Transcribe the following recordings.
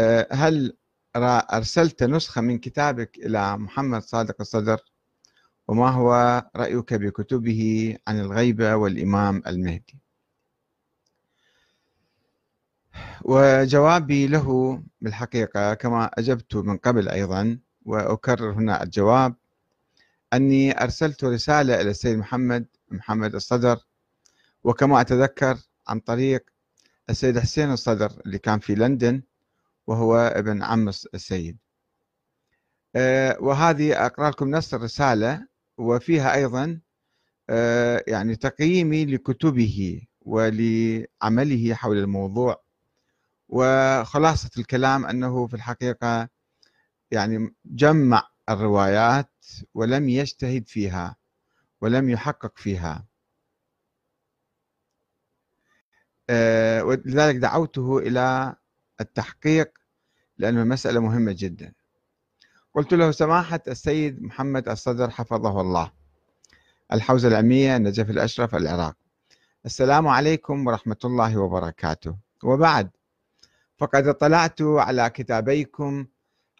آه، هل أرسلت نسخة من كتابك إلى محمد صادق الصدر وما هو رأيك بكتبه عن الغيبة والإمام المهدي وجوابي له بالحقيقة كما أجبت من قبل أيضا وأكرر هنا الجواب أني أرسلت رسالة إلى السيد محمد محمد الصدر وكما أتذكر عن طريق السيد حسين الصدر اللي كان في لندن وهو ابن عم السيد آه، وهذه أقرأ لكم نص الرسالة وفيها أيضا آه، يعني تقييمي لكتبه ولعمله حول الموضوع وخلاصة الكلام أنه في الحقيقة يعني جمع الروايات ولم يجتهد فيها ولم يحقق فيها آه، ولذلك دعوته إلى التحقيق لأنه المسألة مهمة جدا قلت له سماحة السيد محمد الصدر حفظه الله الحوزة العلمية نجف الأشرف العراق السلام عليكم ورحمة الله وبركاته وبعد فقد اطلعت على كتابيكم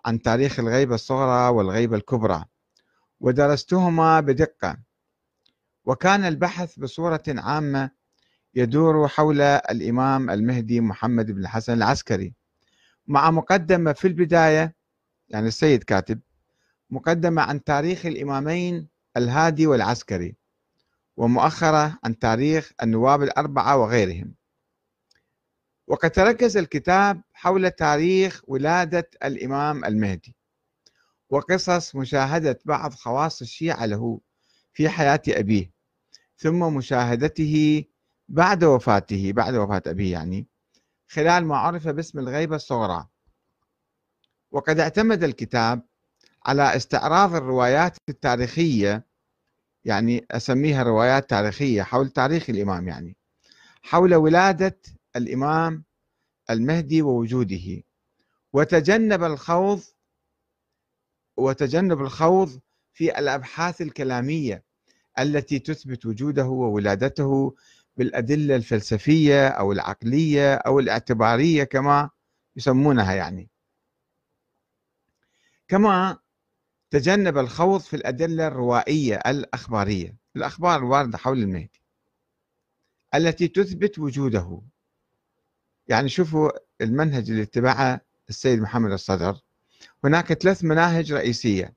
عن تاريخ الغيبة الصغرى والغيبة الكبرى ودرستهما بدقة وكان البحث بصورة عامة يدور حول الإمام المهدي محمد بن الحسن العسكري مع مقدمة في البداية يعني السيد كاتب مقدمة عن تاريخ الإمامين الهادي والعسكري ومؤخرة عن تاريخ النواب الأربعة وغيرهم وقد تركز الكتاب حول تاريخ ولادة الإمام المهدي وقصص مشاهدة بعض خواص الشيعة له في حياة أبيه ثم مشاهدته بعد وفاته بعد وفاة أبيه يعني خلال ما عرف باسم الغيبة الصغرى وقد اعتمد الكتاب على استعراض الروايات التاريخية يعني أسميها روايات تاريخية حول تاريخ الإمام يعني حول ولادة الإمام المهدي ووجوده وتجنب الخوض وتجنب الخوض في الأبحاث الكلامية التي تثبت وجوده وولادته بالأدلة الفلسفية أو العقلية أو الاعتبارية كما يسمونها يعني كما تجنب الخوض في الأدلة الروائية الأخبارية الأخبار الواردة حول المهدي التي تثبت وجوده يعني شوفوا المنهج اللي اتبعه السيد محمد الصدر هناك ثلاث مناهج رئيسية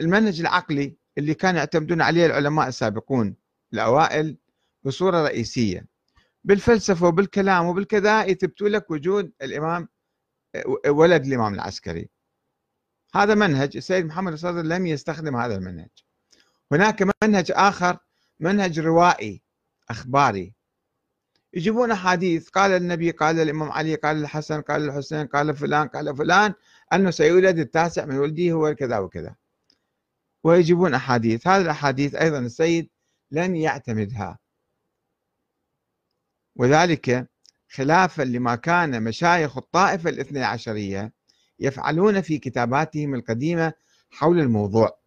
المنهج العقلي اللي كان يعتمدون عليه العلماء السابقون الأوائل بصورة رئيسية بالفلسفة وبالكلام وبالكذا يثبتوا لك وجود الإمام ولد الإمام العسكري هذا منهج السيد محمد الصدر لم يستخدم هذا المنهج هناك منهج آخر منهج روائي أخباري يجيبون أحاديث قال النبي قال الإمام علي قال الحسن قال الحسين قال فلان قال فلان أنه سيولد التاسع من ولده هو كذا وكذا ويجيبون أحاديث هذه الأحاديث أيضا السيد لن يعتمدها وذلك خلافا لما كان مشايخ الطائفة الاثنى عشرية يفعلون في كتاباتهم القديمة حول الموضوع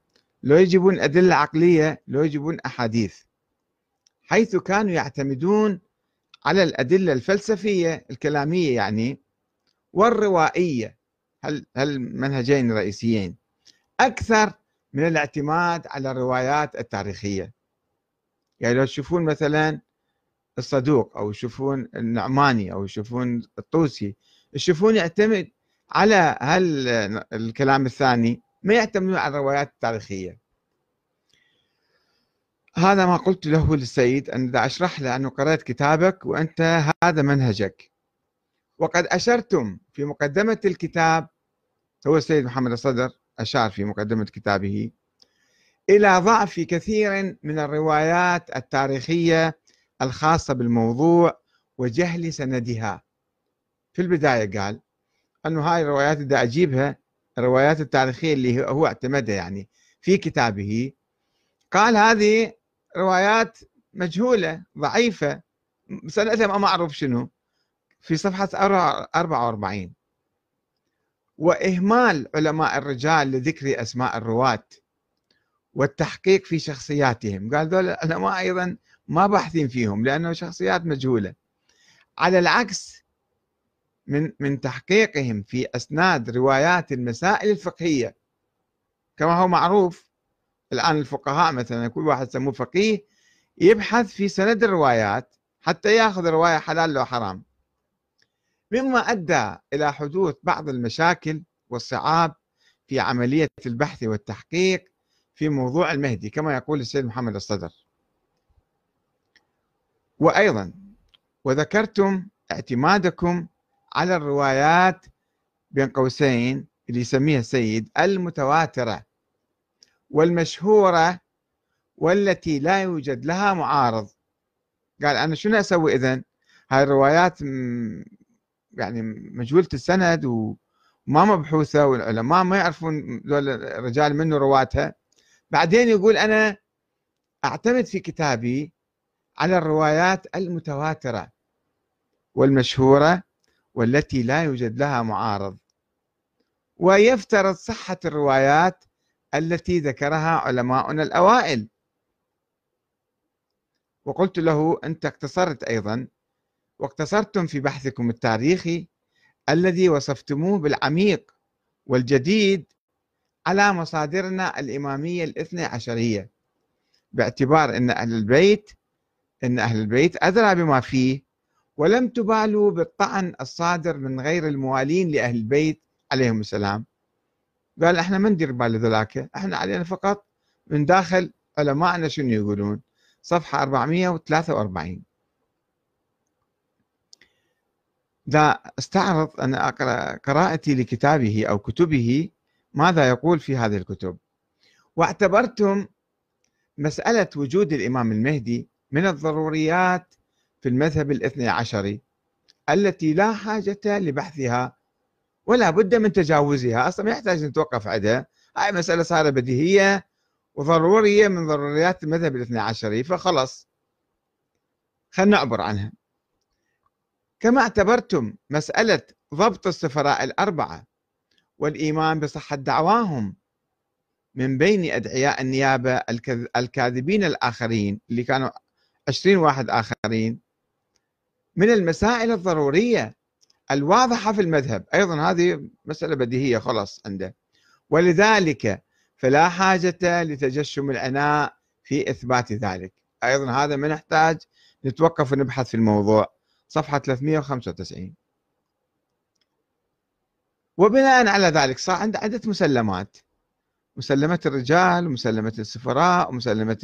لو يجبون أدلة عقلية لو يجبون أحاديث حيث كانوا يعتمدون على الأدلة الفلسفية الكلامية يعني والروائية هالمنهجين الرئيسيين أكثر من الاعتماد على الروايات التاريخية يعني لو تشوفون مثلا الصدوق او يشوفون النعماني او يشوفون الطوسي يشوفون يعتمد على هال الكلام الثاني ما يعتمدون على الروايات التاريخيه هذا ما قلت له للسيد أن أشرح له أنه قرأت كتابك وأنت هذا منهجك وقد أشرتم في مقدمة الكتاب هو السيد محمد الصدر أشار في مقدمة كتابه إلى ضعف كثير من الروايات التاريخية الخاصة بالموضوع وجهل سندها في البداية قال أنه هاي الروايات اللي أجيبها الروايات التاريخية اللي هو اعتمدها يعني في كتابه قال هذه روايات مجهولة ضعيفة سندها ما معروف شنو في صفحة 44 وإهمال علماء الرجال لذكر أسماء الرواة والتحقيق في شخصياتهم قال دول العلماء أيضا ما باحثين فيهم لأنه شخصيات مجهولة على العكس من من تحقيقهم في أسناد روايات المسائل الفقهية كما هو معروف الآن الفقهاء مثلا كل واحد سموه فقيه يبحث في سند الروايات حتى ياخذ رواية حلال او حرام مما أدى إلى حدوث بعض المشاكل والصعاب في عملية البحث والتحقيق في موضوع المهدي كما يقول السيد محمد الصدر وأيضا وذكرتم اعتمادكم على الروايات بين قوسين اللي يسميها السيد المتواترة والمشهورة والتي لا يوجد لها معارض قال أنا شنو أسوي إذن هاي الروايات يعني مجهولة السند وما مبحوثة والعلماء ما يعرفون دول الرجال منه رواتها بعدين يقول أنا أعتمد في كتابي على الروايات المتواترة والمشهورة والتي لا يوجد لها معارض ويفترض صحة الروايات التي ذكرها علماؤنا الأوائل وقلت له أنت اقتصرت أيضا واقتصرتم في بحثكم التاريخي الذي وصفتموه بالعميق والجديد على مصادرنا الإمامية الاثنى عشرية باعتبار أن أهل البيت أن أهل البيت أدرى بما فيه ولم تبالوا بالطعن الصادر من غير الموالين لأهل البيت عليهم السلام قال احنا ما ندير بال ذلك احنا علينا فقط من داخل علمائنا شنو يقولون صفحة 443 ذا استعرض أن أقرأ قراءتي لكتابه أو كتبه ماذا يقول في هذه الكتب واعتبرتم مسألة وجود الإمام المهدي من الضروريات في المذهب الاثني عشري التي لا حاجة لبحثها ولا بد من تجاوزها أصلا ما يحتاج نتوقف عندها هاي مسألة صارت بديهية وضرورية من ضروريات المذهب الاثني عشري فخلص خلنا نعبر عنها كما اعتبرتم مسألة ضبط السفراء الأربعة والإيمان بصحة دعواهم من بين أدعياء النيابة الكاذبين الآخرين اللي كانوا 20 واحد آخرين من المسائل الضرورية الواضحة في المذهب أيضا هذه مسألة بديهية خلاص عنده ولذلك فلا حاجة لتجشم العناء في إثبات ذلك أيضا هذا ما نحتاج نتوقف ونبحث في الموضوع صفحة 395 وبناء على ذلك صار عنده عدة مسلمات مسلمة الرجال ومسلمة السفراء ومسلمة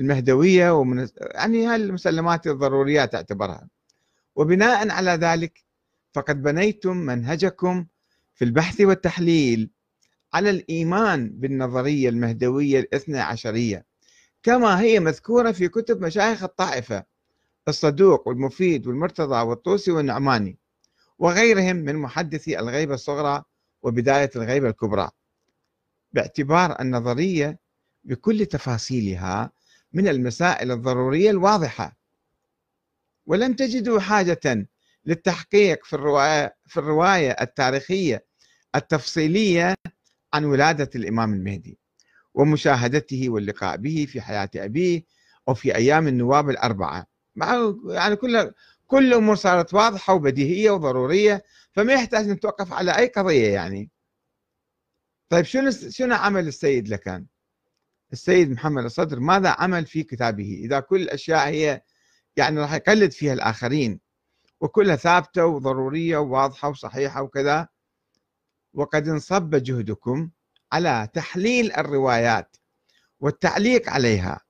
المهدوية ومن يعني هالمسلمات الضرورية تعتبرها وبناء على ذلك فقد بنيتم منهجكم في البحث والتحليل على الإيمان بالنظرية المهدوية الاثنى عشرية كما هي مذكورة في كتب مشايخ الطائفة الصدوق والمفيد والمرتضى والطوسي والنعماني وغيرهم من محدثي الغيبة الصغرى وبداية الغيبة الكبرى باعتبار النظرية بكل تفاصيلها من المسائل الضرورية الواضحة ولم تجدوا حاجة للتحقيق في الرواية, في الرواية التاريخية التفصيلية عن ولادة الإمام المهدي ومشاهدته واللقاء به في حياة أبيه أو في أيام النواب الأربعة مع يعني كل كل الأمور صارت واضحة وبديهية وضرورية فما يحتاج نتوقف على أي قضية يعني طيب شنو شنو عمل السيد لكان؟ السيد محمد الصدر ماذا عمل في كتابه؟ اذا كل الاشياء هي يعني راح يقلد فيها الاخرين وكلها ثابته وضروريه وواضحه وصحيحه وكذا وقد انصب جهدكم على تحليل الروايات والتعليق عليها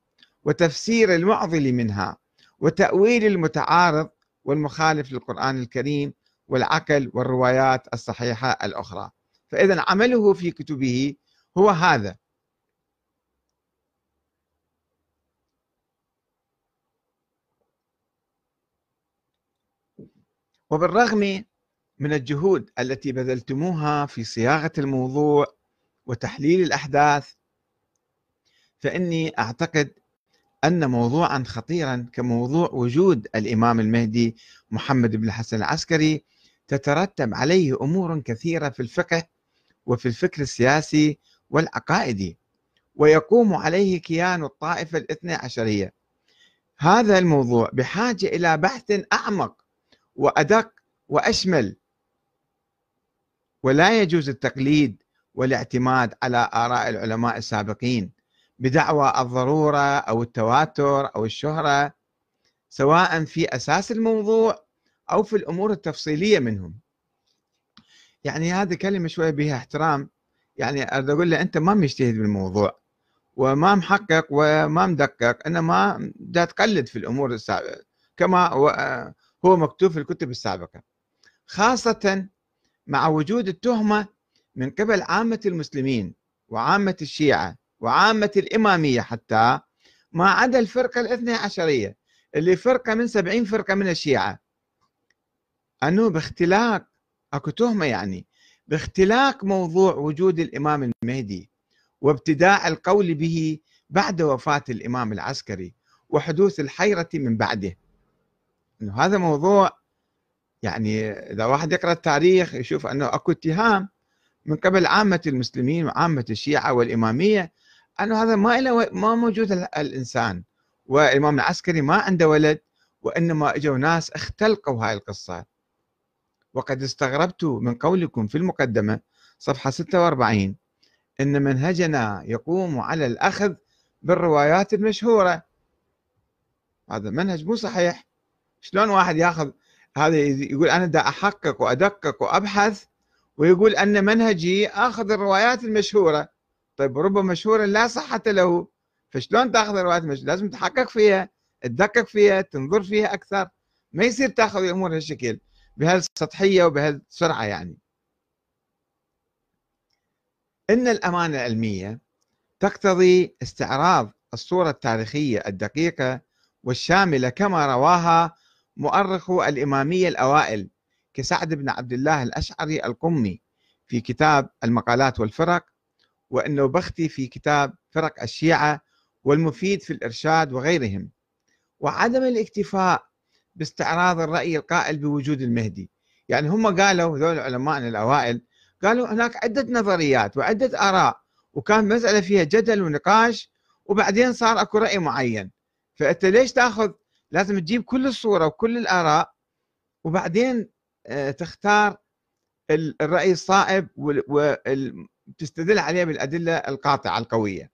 وتفسير المعضل منها وتأويل المتعارض والمخالف للقرآن الكريم والعقل والروايات الصحيحة الأخرى فإذا عمله في كتبه هو هذا وبالرغم من الجهود التي بذلتموها في صياغة الموضوع وتحليل الأحداث فإني أعتقد أن موضوعا خطيرا كموضوع وجود الإمام المهدي محمد بن الحسن العسكري تترتب عليه أمور كثيرة في الفقه وفي الفكر السياسي والعقائدي ويقوم عليه كيان الطائفة الاثنى عشرية هذا الموضوع بحاجة إلى بحث أعمق وأدق وأشمل ولا يجوز التقليد والاعتماد على آراء العلماء السابقين بدعوى الضرورة أو التواتر أو الشهرة سواء في أساس الموضوع أو في الأمور التفصيلية منهم يعني هذه كلمه شويه بها احترام يعني اريد اقول له انت ما مجتهد بالموضوع وما محقق وما مدقق انما دا تقلد في الامور السابقه كما آه، هو مكتوب في الكتب السابقه خاصه مع وجود التهمه من قبل عامه المسلمين وعامه الشيعه وعامه الاماميه حتى ما عدا الفرقه الاثني عشريه اللي فرقه من سبعين فرقه من الشيعه انه باختلاق اكو تهمه يعني باختلاق موضوع وجود الامام المهدي وابتداع القول به بعد وفاه الامام العسكري وحدوث الحيره من بعده انه هذا موضوع يعني اذا واحد يقرا التاريخ يشوف انه اكو اتهام من قبل عامه المسلمين وعامه الشيعه والاماميه انه هذا ما له ما موجود الانسان والامام العسكري ما عنده ولد وانما اجوا ناس اختلقوا هاي القصه وقد استغربت من قولكم في المقدمة صفحة 46 إن منهجنا يقوم على الأخذ بالروايات المشهورة هذا منهج مو صحيح شلون واحد ياخذ هذا يقول أنا دا أحقق وأدقق وأبحث ويقول أن منهجي أخذ الروايات المشهورة طيب ربما مشهورة لا صحة له فشلون تاخذ الروايات المشهورة لازم تحقق فيها تدقق فيها تنظر فيها أكثر ما يصير تاخذ الأمور هالشكل بهالسطحية وبهالسرعة يعني إن الأمانة العلمية تقتضي استعراض الصورة التاريخية الدقيقة والشاملة كما رواها مؤرخو الإمامية الأوائل كسعد بن عبد الله الأشعري القمي في كتاب المقالات والفرق والنوبختي في كتاب فرق الشيعة والمفيد في الإرشاد وغيرهم وعدم الاكتفاء باستعراض الرأي القائل بوجود المهدي يعني هم قالوا هذول علمائنا الأوائل قالوا هناك عدة نظريات وعدة آراء وكان مسألة فيها جدل ونقاش وبعدين صار أكو رأي معين فأنت ليش تأخذ لازم تجيب كل الصورة وكل الآراء وبعدين آه، تختار الرأي الصائب وتستدل عليه بالأدلة القاطعة القوية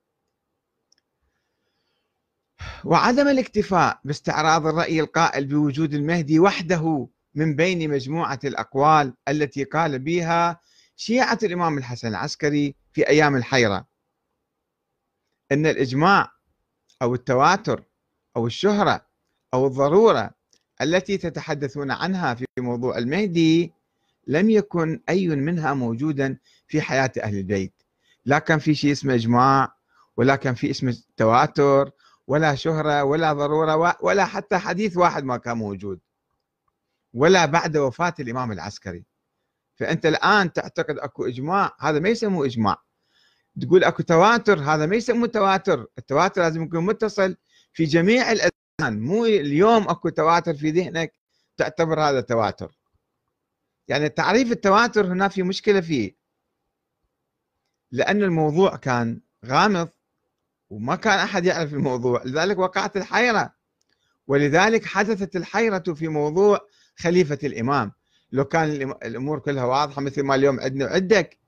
وعدم الاكتفاء باستعراض الرأي القائل بوجود المهدي وحده من بين مجموعة الأقوال التي قال بها شيعة الإمام الحسن العسكري في أيام الحيرة أن الإجماع أو التواتر أو الشهرة أو الضرورة التي تتحدثون عنها في موضوع المهدي لم يكن أي منها موجودا في حياة أهل البيت لا كان في شيء اسمه إجماع ولا كان في اسمه تواتر ولا شهرة ولا ضرورة ولا حتى حديث واحد ما كان موجود ولا بعد وفاة الإمام العسكري فأنت الآن تعتقد أكو إجماع هذا ما يسموه إجماع تقول أكو تواتر هذا ما يسموه تواتر التواتر لازم يكون متصل في جميع الأذهان مو اليوم أكو تواتر في ذهنك تعتبر هذا تواتر يعني تعريف التواتر هنا في مشكلة فيه لأن الموضوع كان غامض وما كان أحد يعرف الموضوع لذلك وقعت الحيرة ولذلك حدثت الحيرة في موضوع خليفة الإمام لو كان الأمور كلها واضحة مثل ما اليوم عندنا وعدك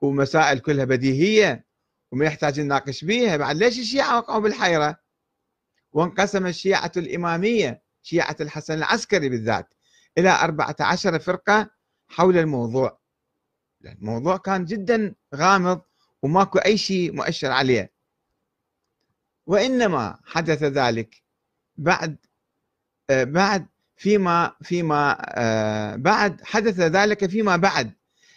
ومسائل كلها بديهية وما يحتاج نناقش بيها بعد ليش الشيعة وقعوا بالحيرة وانقسم الشيعة الإمامية شيعة الحسن العسكري بالذات إلى 14 فرقة حول الموضوع الموضوع كان جدا غامض وماكو أي شيء مؤشر عليه وإنما حدث ذلك بعد آه، بعد فيما فيما آه، بعد حدث ذلك فيما بعد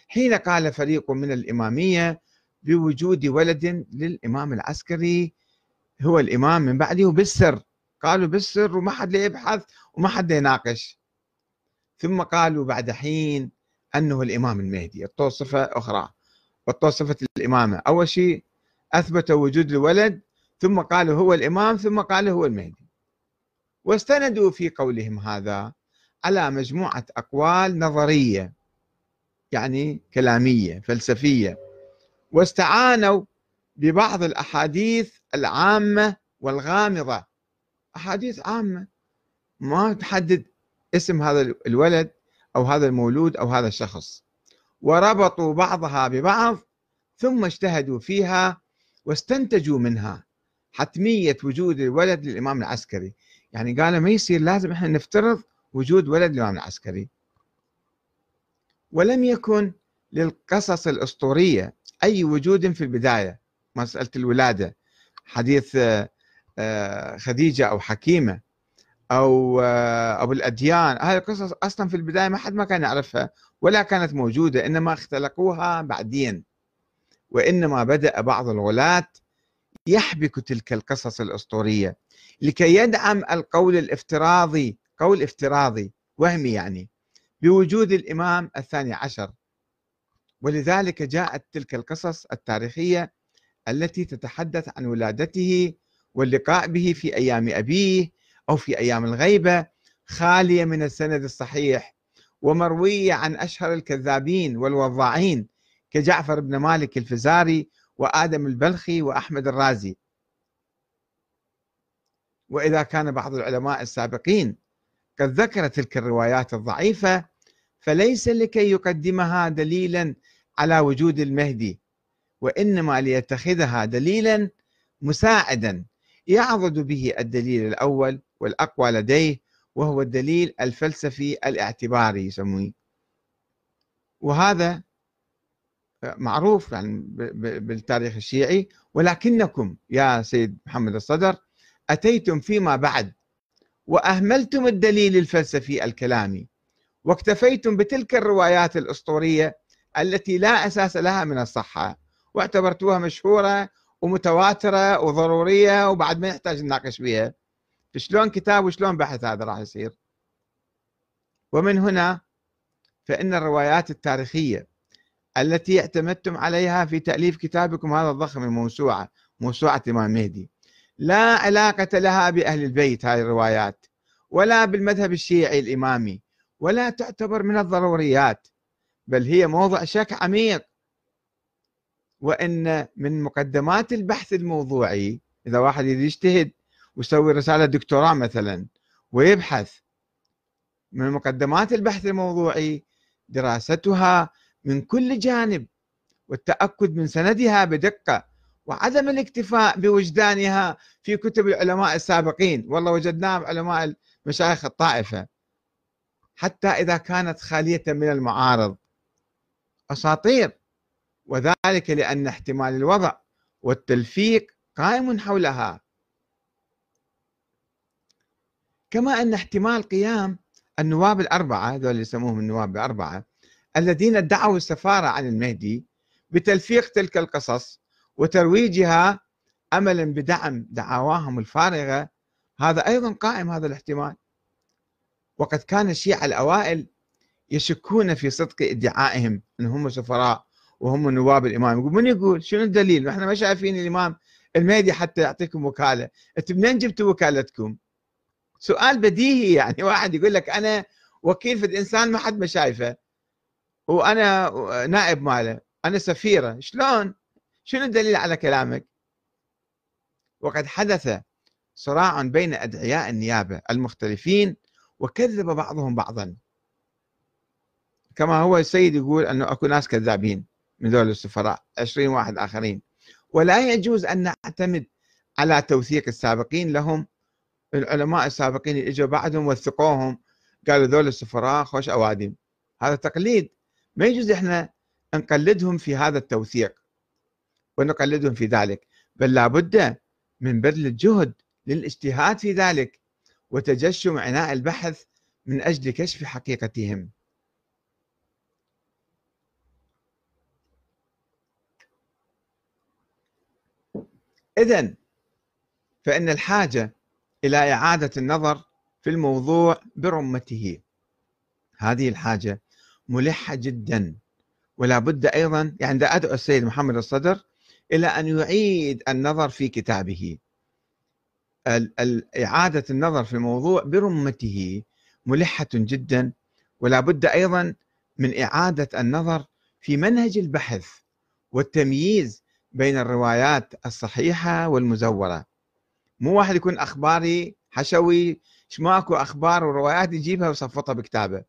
حين قال فريق من الإمامية بوجود ولد للإمام العسكري هو الإمام من بعده بالسر قالوا بالسر وما حد يبحث وما حد يناقش ثم قالوا بعد حين أنه الإمام المهدي التوصفه أخرى وتوصفت الإمامة أول شيء أثبت وجود الولد ثم قالوا هو الإمام ثم قالوا هو المهدي واستندوا في قولهم هذا على مجموعة أقوال نظرية يعني كلامية فلسفية واستعانوا ببعض الأحاديث العامة والغامضة أحاديث عامة ما تحدد اسم هذا الولد أو هذا المولود أو هذا الشخص وربطوا بعضها ببعض ثم اجتهدوا فيها واستنتجوا منها حتميه وجود الولد للامام العسكري يعني قال ما يصير لازم احنا نفترض وجود ولد للامام العسكري ولم يكن للقصص الاسطوريه اي وجود في البدايه مساله الولاده حديث آه، آه، خديجه او حكيمه او آه، ابو الاديان هذه القصص اصلا في البدايه ما حد ما كان يعرفها ولا كانت موجوده انما اختلقوها بعدين وانما بدا بعض الغلاة يحبك تلك القصص الأسطورية لكي يدعم القول الافتراضي قول افتراضي وهمي يعني بوجود الإمام الثاني عشر ولذلك جاءت تلك القصص التاريخية التي تتحدث عن ولادته واللقاء به في أيام أبيه أو في أيام الغيبة خالية من السند الصحيح ومروية عن أشهر الكذابين والوضاعين كجعفر بن مالك الفزاري وآدم البلخي وأحمد الرازي وإذا كان بعض العلماء السابقين قد ذكر تلك الروايات الضعيفة فليس لكي يقدمها دليلا على وجود المهدي وإنما ليتخذها دليلا مساعدا يعضد به الدليل الأول والأقوى لديه وهو الدليل الفلسفي الاعتباري يسميه وهذا معروف يعني بالتاريخ الشيعي ولكنكم يا سيد محمد الصدر أتيتم فيما بعد وأهملتم الدليل الفلسفي الكلامي واكتفيتم بتلك الروايات الأسطورية التي لا أساس لها من الصحة واعتبرتوها مشهورة ومتواترة وضرورية وبعد ما يحتاج نناقش بها شلون كتاب وشلون بحث هذا راح يصير ومن هنا فإن الروايات التاريخية التي اعتمدتم عليها في تأليف كتابكم هذا الضخم الموسوعة موسوعة الإمام مهدي لا علاقة لها بأهل البيت هذه الروايات ولا بالمذهب الشيعي الإمامي ولا تعتبر من الضروريات بل هي موضع شك عميق وإن من مقدمات البحث الموضوعي إذا واحد يجتهد ويسوي رسالة دكتوراه مثلا ويبحث من مقدمات البحث الموضوعي دراستها من كل جانب والتأكد من سندها بدقة وعدم الاكتفاء بوجدانها في كتب العلماء السابقين والله وجدناها علماء مشايخ الطائفة حتى إذا كانت خالية من المعارض أساطير وذلك لأن احتمال الوضع والتلفيق قائم حولها كما أن احتمال قيام النواب الأربعة ذول اللي يسموهم النواب الأربعة الذين ادعوا السفارة عن المهدي بتلفيق تلك القصص وترويجها أملا بدعم دعواهم الفارغة هذا أيضا قائم هذا الاحتمال وقد كان الشيعة الأوائل يشكون في صدق ادعائهم أن هم سفراء وهم نواب الإمام يقول من يقول شنو الدليل نحن ما شايفين الإمام المهدي حتى يعطيكم وكالة أنتم منين جبتوا وكالتكم سؤال بديهي يعني واحد يقول لك أنا وكيل في الإنسان ما حد ما شايفه وانا نائب ماله انا سفيره شلون شنو الدليل على كلامك وقد حدث صراع بين ادعياء النيابه المختلفين وكذب بعضهم بعضا كما هو السيد يقول انه اكو ناس كذابين من ذول السفراء 20 واحد اخرين ولا يجوز ان نعتمد على توثيق السابقين لهم العلماء السابقين اللي اجوا بعدهم وثقوهم قالوا ذول السفراء خوش اوادم هذا تقليد ما يجوز احنا نقلدهم في هذا التوثيق ونقلدهم في ذلك بل لابد من بذل الجهد للاجتهاد في ذلك وتجشم عناء البحث من اجل كشف حقيقتهم اذا فان الحاجه الى اعاده النظر في الموضوع برمته هذه الحاجه ملحة جدا ولا بد أيضا يعني أدعو السيد محمد الصدر إلى أن يعيد النظر في كتابه إعادة النظر في الموضوع برمته ملحة جدا ولا بد أيضا من إعادة النظر في منهج البحث والتمييز بين الروايات الصحيحة والمزورة مو واحد يكون أخباري حشوي ماكو أخبار وروايات يجيبها وصفطها بكتابه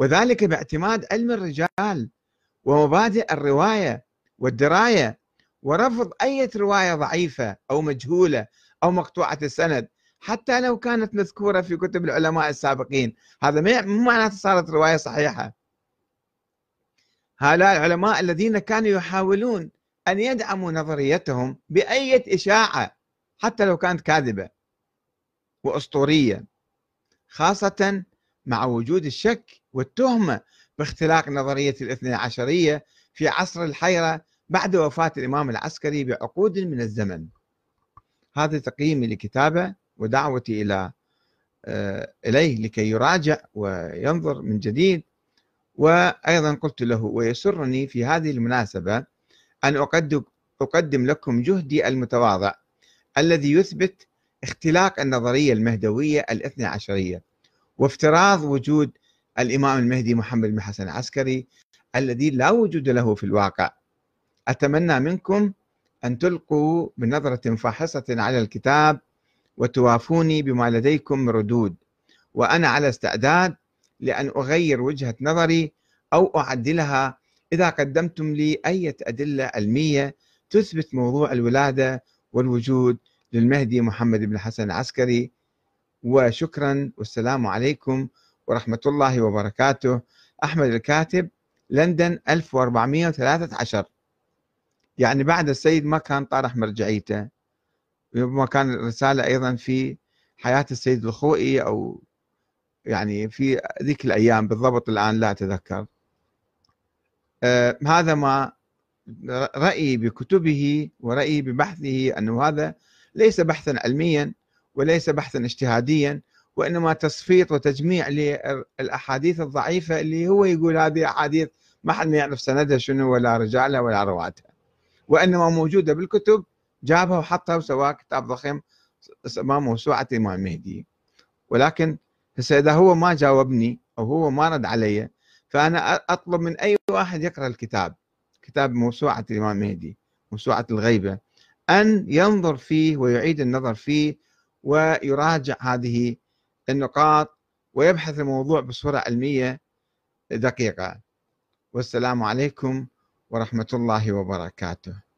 وذلك باعتماد علم الرجال ومبادئ الرواية والدراية ورفض أي رواية ضعيفة أو مجهولة أو مقطوعة السند حتى لو كانت مذكورة في كتب العلماء السابقين هذا مو معناته صارت رواية صحيحة هؤلاء العلماء الذين كانوا يحاولون أن يدعموا نظريتهم بأية إشاعة حتى لو كانت كاذبة وأسطورية خاصة مع وجود الشك والتهمة باختلاق نظرية الاثنى عشرية في عصر الحيرة بعد وفاة الإمام العسكري بعقود من الزمن هذا تقييمي لكتابه ودعوتي إلى آه، إليه لكي يراجع وينظر من جديد وأيضا قلت له ويسرني في هذه المناسبة أن أقدم لكم جهدي المتواضع الذي يثبت اختلاق النظرية المهدوية الاثنى عشرية وافتراض وجود الإمام المهدي محمد بن حسن العسكري الذي لا وجود له في الواقع أتمنى منكم أن تلقوا بنظرة فاحصة على الكتاب وتوافوني بما لديكم من ردود وأنا على استعداد لأن أغير وجهة نظري أو أعدلها إذا قدمتم لي أي أدلة علمية تثبت موضوع الولادة والوجود للمهدي محمد بن حسن العسكري وشكرا والسلام عليكم ورحمة الله وبركاته أحمد الكاتب لندن 1413 يعني بعد السيد ما كان طرح مرجعيته ربما كان الرسالة أيضا في حياة السيد الخوئي أو يعني في ذيك الأيام بالضبط الآن لا أتذكر آه هذا ما رأيي بكتبه ورأيي ببحثه أنه هذا ليس بحثا علميا وليس بحثا اجتهاديا وانما تصفيط وتجميع للاحاديث الضعيفه اللي هو يقول هذه احاديث ما حد ما يعرف سندها شنو ولا رجالها ولا رواتها وانما موجوده بالكتب جابها وحطها وسواها كتاب ضخم اسمه موسوعه الامام المهدي ولكن هسه اذا هو ما جاوبني او هو ما رد علي فانا اطلب من اي واحد يقرا الكتاب كتاب موسوعه الامام المهدي موسوعه الغيبه ان ينظر فيه ويعيد النظر فيه ويراجع هذه النقاط ويبحث الموضوع بصورة علمية دقيقة والسلام عليكم ورحمة الله وبركاته